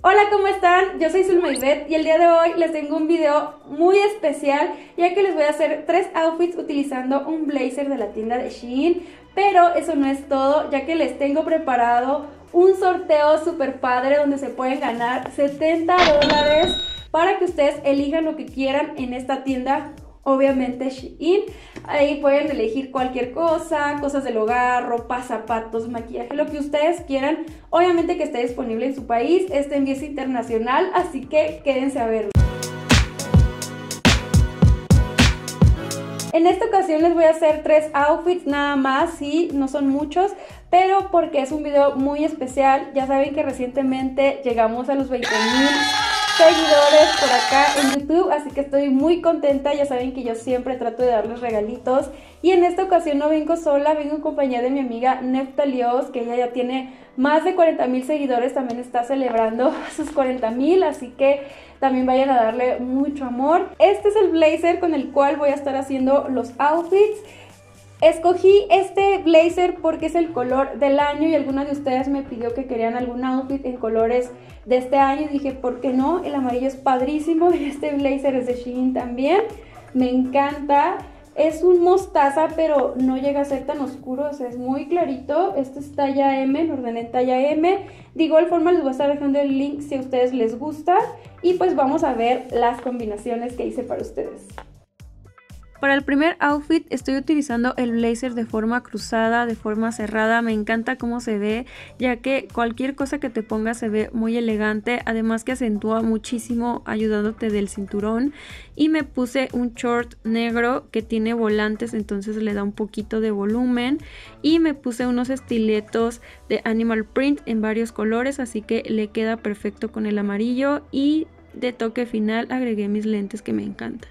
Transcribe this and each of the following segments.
Hola, ¿cómo están? Yo soy Zulma y el día de hoy les tengo un video muy especial ya que les voy a hacer tres outfits utilizando un blazer de la tienda de Shein. Pero eso no es todo ya que les tengo preparado un sorteo super padre donde se pueden ganar 70 dólares para que ustedes elijan lo que quieran en esta tienda obviamente Shein. Ahí pueden elegir cualquier cosa, cosas del hogar, ropa, zapatos, maquillaje, lo que ustedes quieran. Obviamente que esté disponible en su país, este envío es internacional, así que quédense a verlo. En esta ocasión les voy a hacer tres outfits nada más, sí, no son muchos, pero porque es un video muy especial, ya saben que recientemente llegamos a los 20 mil seguidores por acá en YouTube, así que estoy muy contenta. Ya saben que yo siempre trato de darles regalitos. Y en esta ocasión no vengo sola, vengo en compañía de mi amiga Neftalios, que ella ya tiene más de 40 mil seguidores, también está celebrando sus 40 mil, así que también vayan a darle mucho amor. Este es el blazer con el cual voy a estar haciendo los outfits. Escogí este blazer porque es el color del año y alguna de ustedes me pidió que querían algún outfit en colores de este año dije, ¿por qué no? El amarillo es padrísimo y este blazer es de Shein también. Me encanta. Es un mostaza, pero no llega a ser tan oscuro, o sea, es muy clarito. esto es talla M, lo ordené talla M. De igual forma les voy a estar dejando el link si a ustedes les gusta. Y pues vamos a ver las combinaciones que hice para ustedes. Para el primer outfit estoy utilizando el blazer de forma cruzada, de forma cerrada, me encanta cómo se ve ya que cualquier cosa que te pongas se ve muy elegante, además que acentúa muchísimo ayudándote del cinturón y me puse un short negro que tiene volantes entonces le da un poquito de volumen y me puse unos estiletos de animal print en varios colores así que le queda perfecto con el amarillo y de toque final agregué mis lentes que me encantan.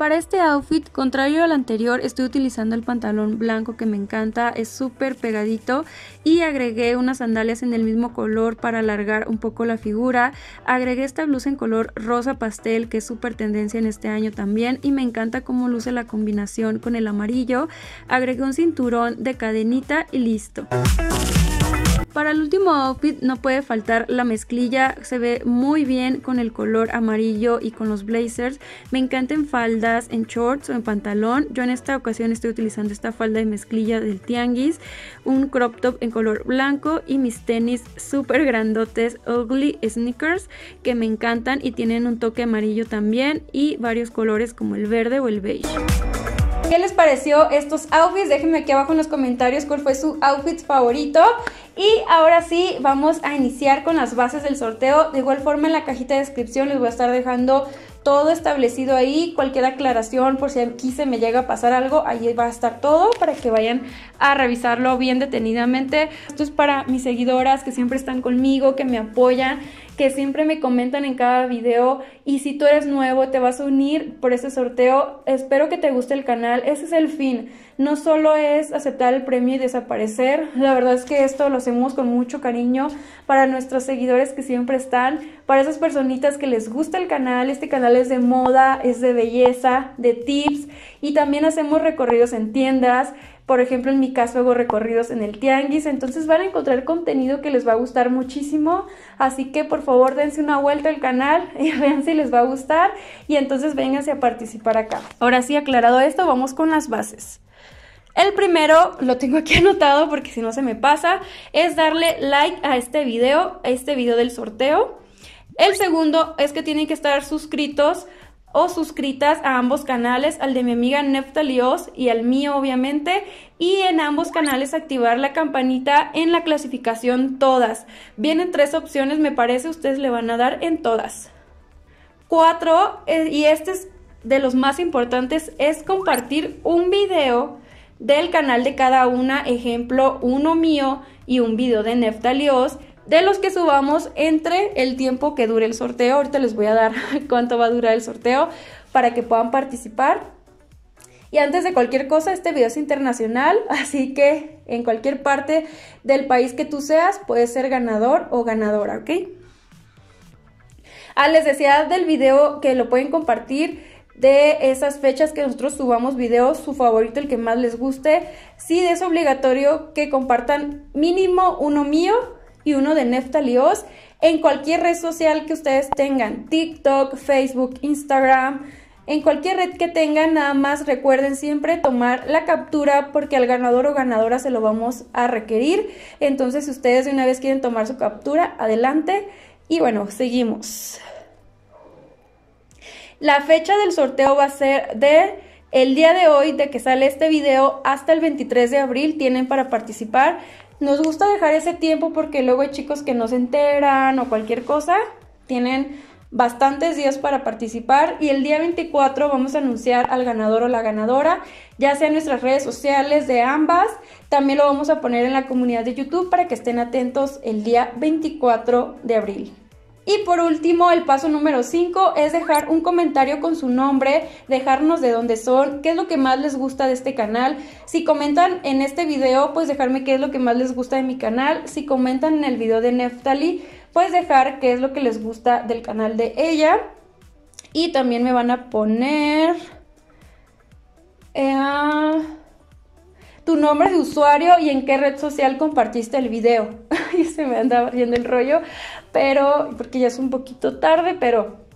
Para este outfit, contrario al anterior, estoy utilizando el pantalón blanco que me encanta, es súper pegadito y agregué unas sandalias en el mismo color para alargar un poco la figura. Agregué esta blusa en color rosa pastel que es súper tendencia en este año también y me encanta cómo luce la combinación con el amarillo. Agregué un cinturón de cadenita y listo. Para el último outfit no puede faltar la mezclilla, se ve muy bien con el color amarillo y con los blazers. Me encantan faldas, en shorts o en pantalón. Yo en esta ocasión estoy utilizando esta falda de mezclilla del Tianguis, un crop top en color blanco y mis tenis súper grandotes Ugly Sneakers que me encantan y tienen un toque amarillo también y varios colores como el verde o el beige. ¿Qué les pareció estos outfits? Déjenme aquí abajo en los comentarios cuál fue su outfit favorito. Y ahora sí, vamos a iniciar con las bases del sorteo. De igual forma, en la cajita de descripción les voy a estar dejando todo establecido ahí. Cualquier aclaración, por si aquí se me llega a pasar algo, ahí va a estar todo para que vayan a revisarlo bien detenidamente. Esto es para mis seguidoras que siempre están conmigo, que me apoyan que siempre me comentan en cada video y si tú eres nuevo te vas a unir por este sorteo. Espero que te guste el canal, ese es el fin. No solo es aceptar el premio y desaparecer, la verdad es que esto lo hacemos con mucho cariño para nuestros seguidores que siempre están, para esas personitas que les gusta el canal, este canal es de moda, es de belleza, de tips y también hacemos recorridos en tiendas, por ejemplo, en mi caso hago recorridos en el Tianguis, entonces van a encontrar contenido que les va a gustar muchísimo, así que por favor dense una vuelta al canal y vean si les va a gustar y entonces vénganse a participar acá. Ahora sí, aclarado esto, vamos con las bases. El primero, lo tengo aquí anotado porque si no se me pasa, es darle like a este video, a este video del sorteo. El segundo es que tienen que estar suscritos o suscritas a ambos canales, al de mi amiga Neftalios y al mío obviamente, y en ambos canales activar la campanita en la clasificación todas. Vienen tres opciones, me parece, ustedes le van a dar en todas. Cuatro, eh, y este es de los más importantes, es compartir un video del canal de cada una, ejemplo, uno mío y un video de Neftalios de los que subamos entre el tiempo que dure el sorteo. Ahorita les voy a dar cuánto va a durar el sorteo para que puedan participar. Y antes de cualquier cosa, este video es internacional, así que en cualquier parte del país que tú seas, puedes ser ganador o ganadora, ¿ok? Ah, les decía del video que lo pueden compartir de esas fechas que nosotros subamos videos, su favorito, el que más les guste. Sí, es obligatorio que compartan mínimo uno mío y uno de Neftalios, en cualquier red social que ustedes tengan, TikTok, Facebook, Instagram, en cualquier red que tengan, nada más recuerden siempre tomar la captura porque al ganador o ganadora se lo vamos a requerir. Entonces, si ustedes de una vez quieren tomar su captura, adelante. Y bueno, seguimos. La fecha del sorteo va a ser de el día de hoy de que sale este video hasta el 23 de abril tienen para participar nos gusta dejar ese tiempo porque luego hay chicos que no se enteran o cualquier cosa. Tienen bastantes días para participar y el día 24 vamos a anunciar al ganador o la ganadora, ya sea en nuestras redes sociales de ambas, también lo vamos a poner en la comunidad de YouTube para que estén atentos el día 24 de abril. Y por último, el paso número 5 es dejar un comentario con su nombre, dejarnos de dónde son, qué es lo que más les gusta de este canal. Si comentan en este video, pues dejarme qué es lo que más les gusta de mi canal. Si comentan en el video de Neftali, pues dejar qué es lo que les gusta del canal de ella. Y también me van a poner... Eh, tu nombre de usuario y en qué red social compartiste el video. y se me andaba riendo el rollo, pero porque ya es un poquito tarde, pero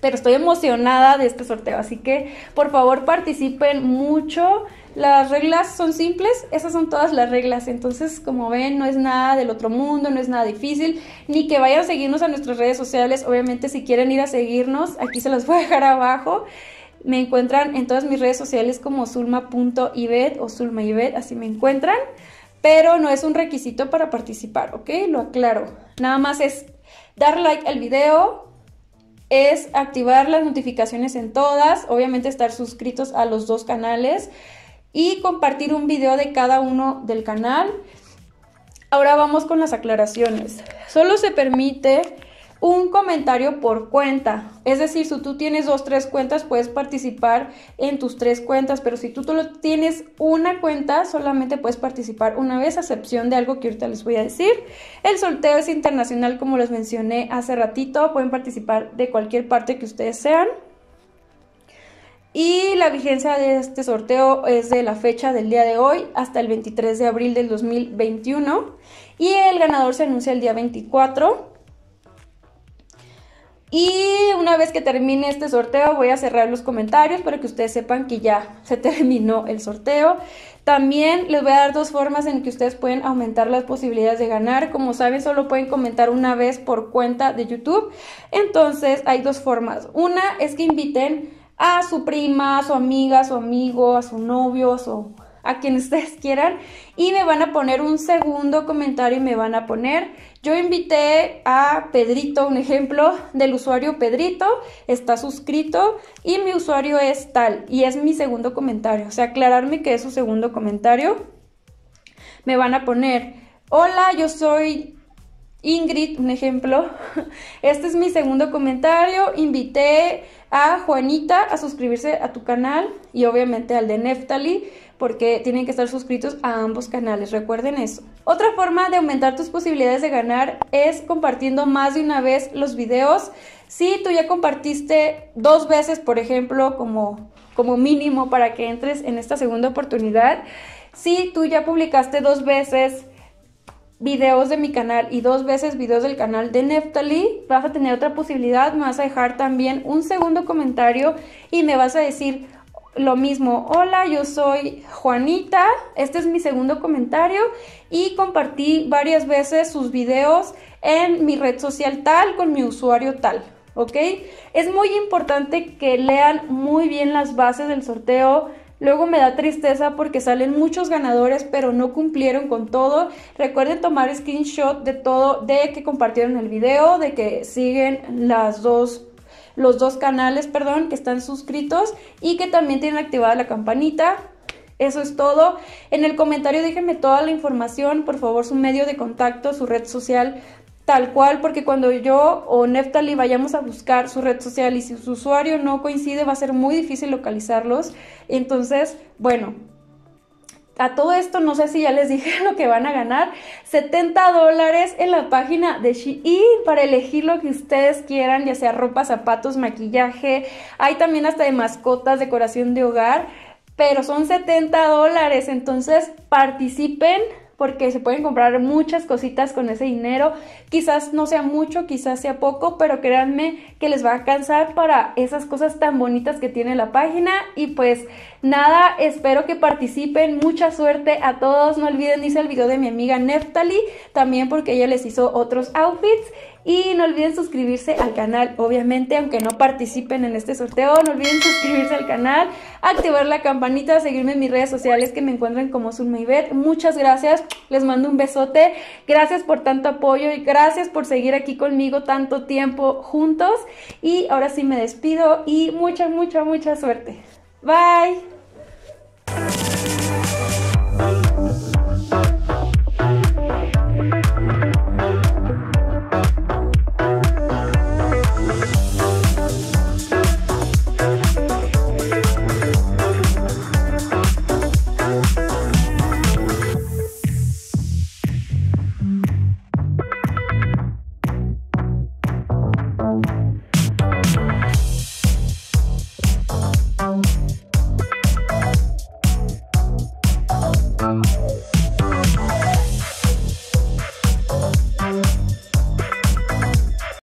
pero estoy emocionada de este sorteo, así que por favor participen mucho. Las reglas son simples, esas son todas las reglas, entonces como ven no es nada del otro mundo, no es nada difícil, ni que vayan a seguirnos a nuestras redes sociales, obviamente si quieren ir a seguirnos, aquí se las voy a dejar abajo. Me encuentran en todas mis redes sociales como zulma.ibet o zulmaibet, así me encuentran. Pero no es un requisito para participar, ¿ok? Lo aclaro. Nada más es dar like al video, es activar las notificaciones en todas, obviamente estar suscritos a los dos canales y compartir un video de cada uno del canal. Ahora vamos con las aclaraciones. Solo se permite un comentario por cuenta. Es decir, si tú tienes dos, tres cuentas, puedes participar en tus tres cuentas, pero si tú solo tienes una cuenta, solamente puedes participar una vez, a excepción de algo que ahorita les voy a decir. El sorteo es internacional, como les mencioné hace ratito, pueden participar de cualquier parte que ustedes sean. Y la vigencia de este sorteo es de la fecha del día de hoy hasta el 23 de abril del 2021. Y el ganador se anuncia el día 24 y una vez que termine este sorteo voy a cerrar los comentarios para que ustedes sepan que ya se terminó el sorteo. También les voy a dar dos formas en que ustedes pueden aumentar las posibilidades de ganar. Como saben, solo pueden comentar una vez por cuenta de YouTube. Entonces hay dos formas. Una es que inviten a su prima, a su amiga, a su amigo, a su novio, a su a quien ustedes quieran y me van a poner un segundo comentario y me van a poner, yo invité a Pedrito, un ejemplo del usuario Pedrito, está suscrito y mi usuario es tal y es mi segundo comentario, o sea, aclararme que es su segundo comentario. Me van a poner, hola, yo soy Ingrid, un ejemplo. Este es mi segundo comentario. Invité a Juanita a suscribirse a tu canal y obviamente al de Neftali porque tienen que estar suscritos a ambos canales, recuerden eso. Otra forma de aumentar tus posibilidades de ganar es compartiendo más de una vez los videos. Si tú ya compartiste dos veces, por ejemplo, como, como mínimo para que entres en esta segunda oportunidad, si tú ya publicaste dos veces videos de mi canal y dos veces videos del canal de Neftali, vas a tener otra posibilidad, me vas a dejar también un segundo comentario y me vas a decir lo mismo, hola, yo soy Juanita, este es mi segundo comentario y compartí varias veces sus videos en mi red social tal con mi usuario tal, ¿ok? Es muy importante que lean muy bien las bases del sorteo. Luego me da tristeza porque salen muchos ganadores pero no cumplieron con todo. Recuerden tomar screenshot de todo, de que compartieron el video, de que siguen las dos los dos canales, perdón, que están suscritos y que también tienen activada la campanita. Eso es todo. En el comentario déjenme toda la información, por favor, su medio de contacto, su red social, tal cual, porque cuando yo o Neftali vayamos a buscar su red social y si su usuario no coincide, va a ser muy difícil localizarlos. Entonces, bueno, a todo esto, no sé si ya les dije lo que van a ganar, 70 dólares en la página de Shein para elegir lo que ustedes quieran, ya sea ropa, zapatos, maquillaje, hay también hasta de mascotas, decoración de hogar, pero son 70 dólares, entonces participen porque se pueden comprar muchas cositas con ese dinero. Quizás no sea mucho, quizás sea poco, pero créanme que les va a alcanzar para esas cosas tan bonitas que tiene la página y pues Nada, espero que participen. Mucha suerte a todos. No olviden irse el video de mi amiga Neftali, también porque ella les hizo otros outfits. Y no olviden suscribirse al canal, obviamente, aunque no participen en este sorteo, no olviden suscribirse al canal, activar la campanita, seguirme en mis redes sociales que me encuentran como Bet. Muchas gracias, les mando un besote, gracias por tanto apoyo y gracias por seguir aquí conmigo tanto tiempo juntos. Y ahora sí me despido y mucha, mucha, mucha suerte. Bye.